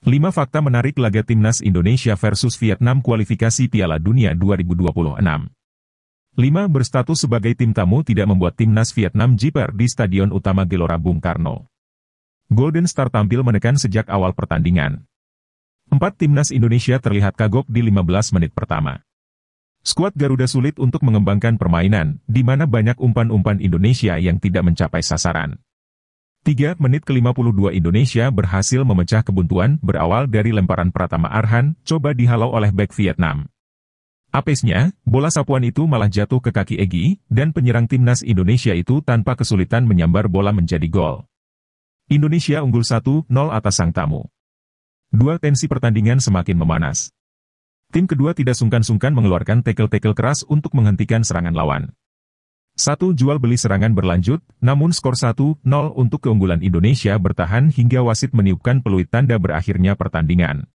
5 fakta menarik laga timnas Indonesia versus Vietnam kualifikasi Piala Dunia 2026. 5 berstatus sebagai tim tamu tidak membuat timnas Vietnam jiper di Stadion Utama Gelora Bung Karno. Golden Star tampil menekan sejak awal pertandingan. 4 timnas Indonesia terlihat kagok di 15 menit pertama. Skuad Garuda sulit untuk mengembangkan permainan, di mana banyak umpan-umpan Indonesia yang tidak mencapai sasaran. 3 menit ke-52 Indonesia berhasil memecah kebuntuan berawal dari lemparan Pratama Arhan, coba dihalau oleh back Vietnam. Apesnya, bola sapuan itu malah jatuh ke kaki Egi, dan penyerang timnas Indonesia itu tanpa kesulitan menyambar bola menjadi gol. Indonesia unggul 1-0 atas sang tamu. Dua tensi pertandingan semakin memanas. Tim kedua tidak sungkan-sungkan mengeluarkan tekel-tekel keras untuk menghentikan serangan lawan. Satu jual beli serangan berlanjut, namun skor 1-0 untuk keunggulan Indonesia bertahan hingga wasit meniupkan peluit tanda berakhirnya pertandingan.